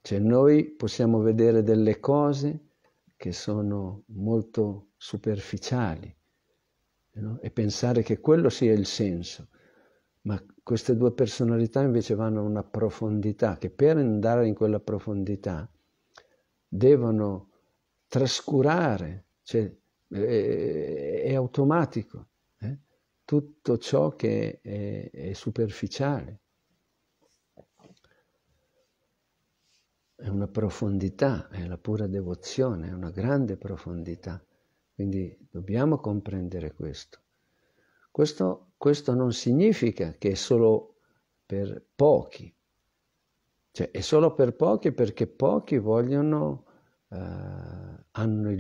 Speaker 2: Cioè noi possiamo vedere delle cose che sono molto superficiali eh, no? e pensare che quello sia il senso. Ma queste due personalità invece vanno a una profondità che per andare in quella profondità devono trascurare, cioè eh, eh, è, automatico, eh? tutto ciò che è, è superficiale. è una profondità, è la pura devozione, è una grande profondità. Quindi dobbiamo comprendere questo. Questo, questo non significa che è solo per pochi, cioè è solo per pochi perché pochi vogliono, eh, hanno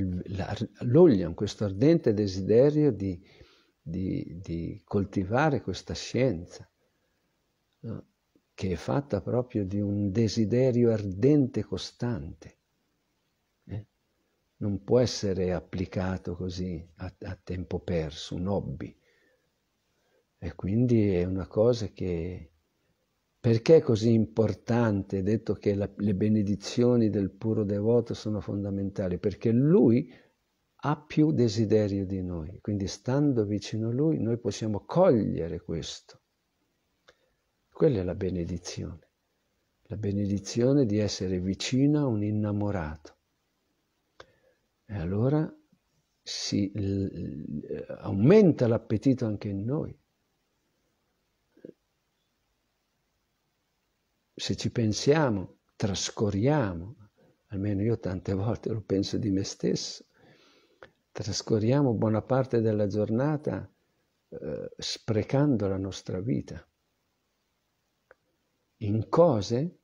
Speaker 2: l'oglian, questo ardente desiderio di, di, di coltivare questa scienza. No? che è fatta proprio di un desiderio ardente costante. Eh? Non può essere applicato così a, a tempo perso, un hobby. E quindi è una cosa che... Perché è così importante, detto che la, le benedizioni del puro devoto sono fondamentali? Perché lui ha più desiderio di noi, quindi stando vicino a lui noi possiamo cogliere questo quella è la benedizione, la benedizione di essere vicino a un innamorato. E allora si eh, aumenta l'appetito anche in noi. Se ci pensiamo, trascorriamo, almeno io tante volte lo penso di me stesso, trascorriamo buona parte della giornata eh, sprecando la nostra vita in cose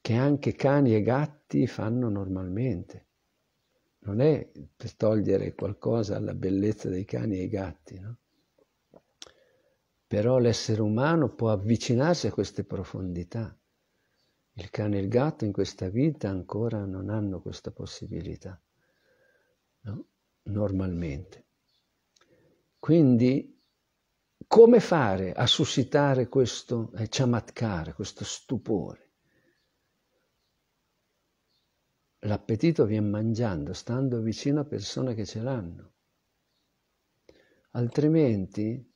Speaker 2: che anche cani e gatti fanno normalmente. Non è per togliere qualcosa alla bellezza dei cani e gatti, no? Però l'essere umano può avvicinarsi a queste profondità. Il cane e il gatto in questa vita ancora non hanno questa possibilità, no? normalmente. Quindi come fare a suscitare questo eh, ciamatkare, questo stupore? L'appetito viene mangiando, stando vicino a persone che ce l'hanno. Altrimenti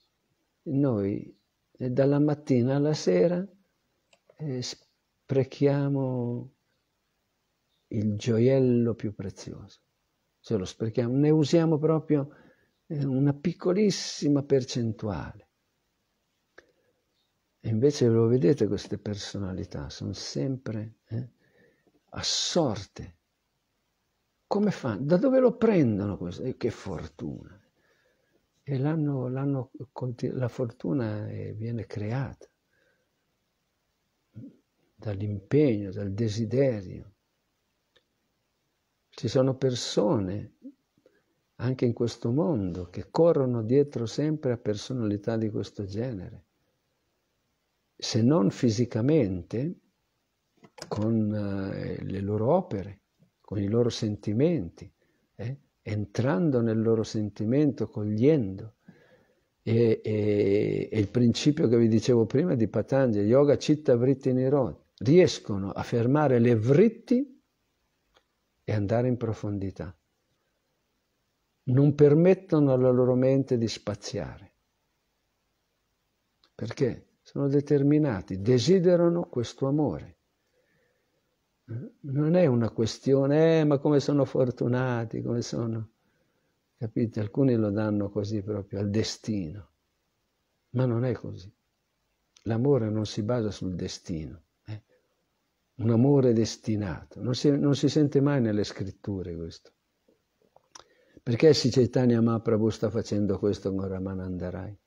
Speaker 2: noi eh, dalla mattina alla sera eh, sprechiamo il gioiello più prezioso. Ce lo sprechiamo, ne usiamo proprio eh, una piccolissima percentuale. E invece lo vedete queste personalità, sono sempre eh, assorte. Come fanno? Da dove lo prendono questo? Eh, che fortuna! E l'hanno, l'hanno, la fortuna eh, viene creata dall'impegno, dal desiderio. Ci sono persone, anche in questo mondo, che corrono dietro sempre a personalità di questo genere se non fisicamente, con eh, le loro opere, con i loro sentimenti, eh? entrando nel loro sentimento, cogliendo. E, e, e, il principio che vi dicevo prima di Patanjali, Yoga Citta Vritti Nirod, riescono a fermare le vritti e andare in profondità. Non permettono alla loro mente di spaziare. Perché? sono determinati, desiderano questo amore. Non è una questione, eh, ma come sono fortunati, come sono... Capite? Alcuni lo danno così proprio al destino, ma non è così. L'amore non si basa sul destino, eh? un amore destinato. Non si, non si, sente mai nelle scritture questo. Perché Sri Chaitanya Mahaprabhu sta facendo questo con Ramanandarai?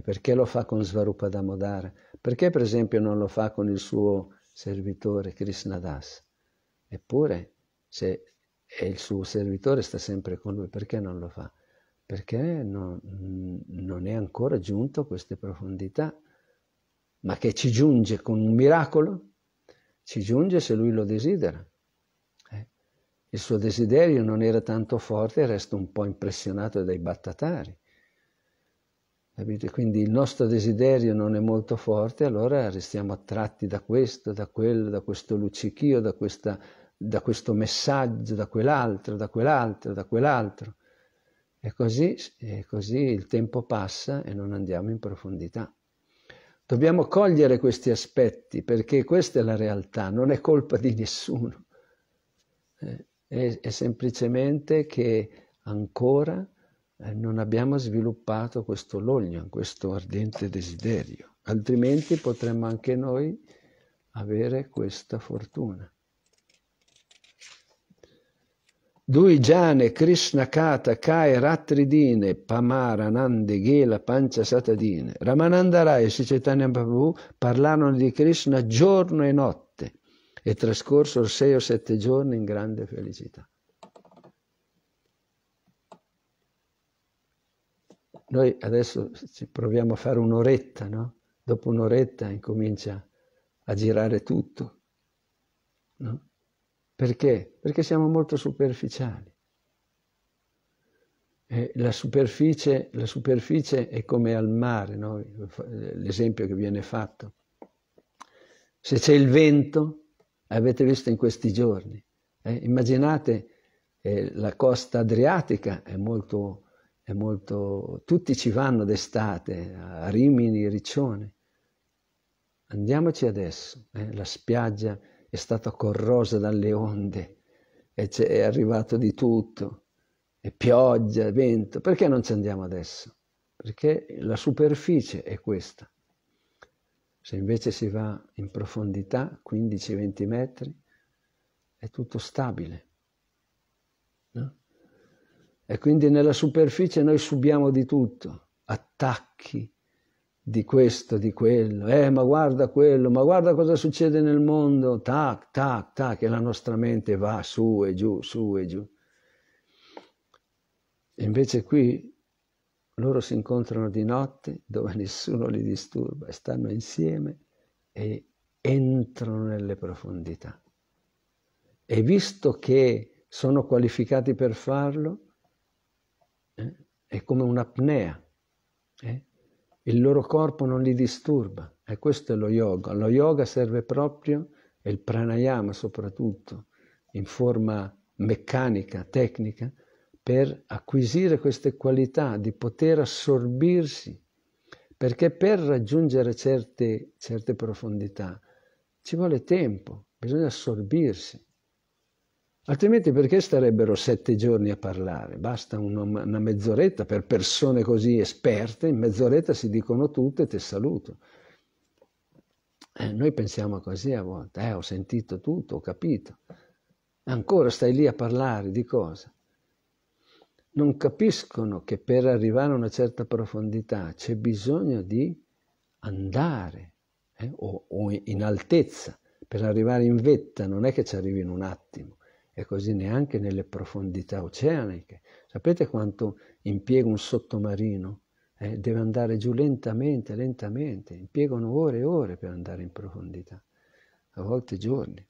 Speaker 2: E perché lo fa con Svarupadamodara? Perché per esempio non lo fa con il suo servitore Krishnadas? Eppure se è il suo servitore sta sempre con lui, perché non lo fa? Perché non, mm, non è ancora giunto a queste profondità, ma che ci giunge con un miracolo, ci giunge se lui lo desidera. Eh? Il suo desiderio non era tanto forte, resto un po' impressionato dai battatari Capite? Quindi il nostro desiderio non è molto forte, allora restiamo attratti da questo, da quello, da questo luccichio, da, questa, da questo messaggio, da quell'altro, da quell'altro, da quell'altro. E così, e così il tempo passa e non andiamo in profondità. Dobbiamo cogliere questi aspetti perché questa è la realtà, non è colpa di nessuno. Eh, è, è semplicemente che ancora eh, non abbiamo sviluppato questo lognan, questo ardente desiderio, altrimenti potremmo anche noi avere questa fortuna. Dui Duijane Krishna Kata Kai Ratridine Pamara Nande Gela Pancia Satadine Ramanandara e Sicetania Prabhu parlarono di Krishna giorno e notte e trascorsero sei o sette giorni in grande felicità. noi adesso ci proviamo a fare un'oretta, no? Dopo un'oretta incomincia a girare tutto, no? Perché? Perché siamo molto superficiali. La superficie, la, superficie, è come al mare, no? l'esempio che viene fatto. Se c'è il vento, avete visto in questi giorni, eh? immaginate eh, la costa adriatica è molto molto... Tutti ci vanno d'estate, a Rimini, Riccione. Andiamoci adesso, eh? la spiaggia è stata corrosa dalle onde, e è arrivato di tutto, è pioggia, vento, perché non ci andiamo adesso? Perché la superficie è questa. Se invece si va in profondità, 15-20 metri, è tutto stabile. E quindi nella superficie noi subiamo di tutto, attacchi di questo, di quello, eh ma guarda quello, ma guarda cosa succede nel mondo, tac, tac, tac, e la nostra mente va su e giù, su e giù. Invece qui loro si incontrano di notte dove nessuno li disturba e stanno insieme e entrano nelle profondità. E visto che sono qualificati per farlo, eh? è come un'apnea, eh? il loro corpo non li disturba, e questo è lo yoga. Lo yoga serve proprio, e il pranayama soprattutto, in forma meccanica, tecnica, per acquisire queste qualità, di poter assorbirsi, perché per raggiungere certe, certe profondità ci vuole tempo, bisogna assorbirsi. Altrimenti perché starebbero sette giorni a parlare? Basta una mezz'oretta per persone così esperte, in mezz'oretta si dicono tutte te saluto. Eh, noi pensiamo così a volte, eh, ho sentito tutto, ho capito. Ancora stai lì a parlare di cosa? Non capiscono che per arrivare a una certa profondità c'è bisogno di andare eh, o, o in altezza. Per arrivare in vetta non è che ci arrivi in un attimo e così neanche nelle profondità oceaniche. Sapete quanto impiega un sottomarino? Eh, deve andare giù lentamente, lentamente, impiegano ore e ore per andare in profondità, a volte giorni.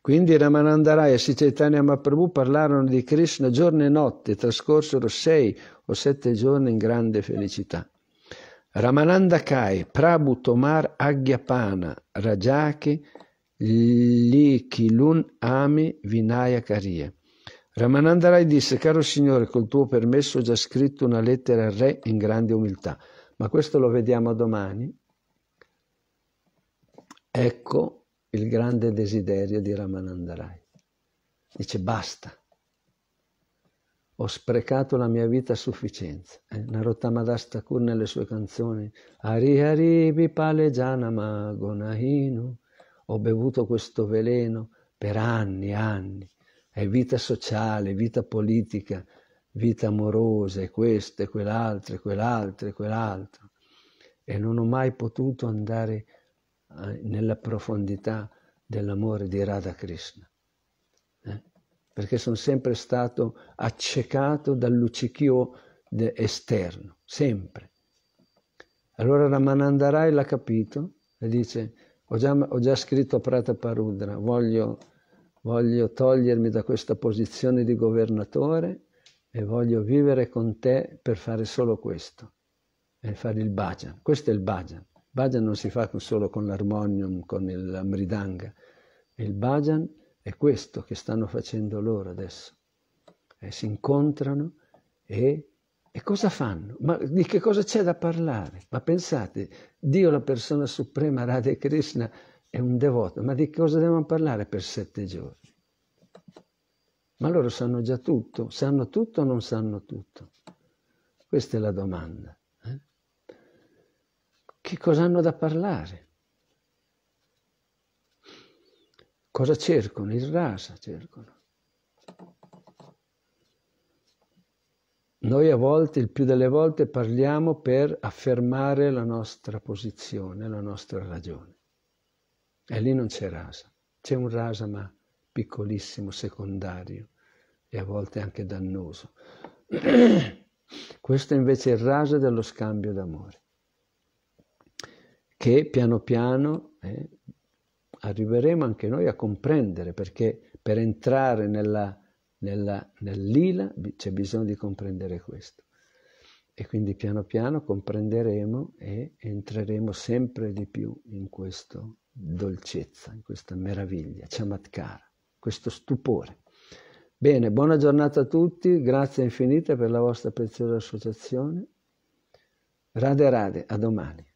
Speaker 2: Quindi Ramanandaraya e Sicetania Mahaprabhu parlarono di Krishna giorno e notte, trascorsero sei o sette giorni in grande felicità. Ramananda Kai, Prabhu Tomar Aghyapana, Rajaki, Likilun Ami Vinaya Vinayakarie. Ramanandarai disse, caro Signore, col tuo permesso ho già scritto una lettera al re in grande umiltà, ma questo lo vediamo domani. Ecco il grande desiderio di Ramanandarai. Dice, basta, ho sprecato la mia vita a sufficienza. Eh? Narottamadas Thakur nelle sue canzoni, Ari Hari Vipale Janama Gonahinu, ho bevuto questo veleno per anni e anni. È vita sociale, vita politica, vita amorosa, e questo e quell'altro e quell'altro e quell'altro. E non ho mai potuto andare eh, nella profondità dell'amore di Radha Krishna. Eh? Perché sono sempre stato accecato dal luccichio esterno, sempre. Allora Ramanandarai l'ha capito e dice ho già, ho già scritto a Prata Parudra, voglio, voglio togliermi da questa posizione di governatore e voglio vivere con te per fare solo questo, e fare il bhajan. Questo è il bhajan. Il bhajan non si fa solo con l'armonium, con il mridanga. Il bhajan è questo che stanno facendo loro adesso. E si incontrano e e cosa fanno? Ma di che cosa c'è da parlare? Ma pensate, Dio la persona suprema, Radha Krishna, è un devoto, ma di cosa devono parlare per sette giorni? Ma loro sanno già tutto, sanno tutto o non sanno tutto? Questa è la domanda. Eh? Che cosa hanno da parlare? Cosa cercano? Il rasa cercano. Noi a volte, il più delle volte, parliamo per affermare la nostra posizione, la nostra ragione. E lì non c'è rasa, c'è un rasa ma piccolissimo, secondario e a volte anche dannoso. Questo invece è il rasa dello scambio d'amore, che piano piano eh, arriveremo anche noi a comprendere, perché per entrare nella nella, nell'ila c'è bisogno di comprendere questo. E quindi piano piano comprenderemo e entreremo sempre di più in questa dolcezza, in questa meraviglia, chamatkara, questo stupore. Bene, buona giornata a tutti, grazie infinite per la vostra preziosa associazione. Rade Rade, a domani.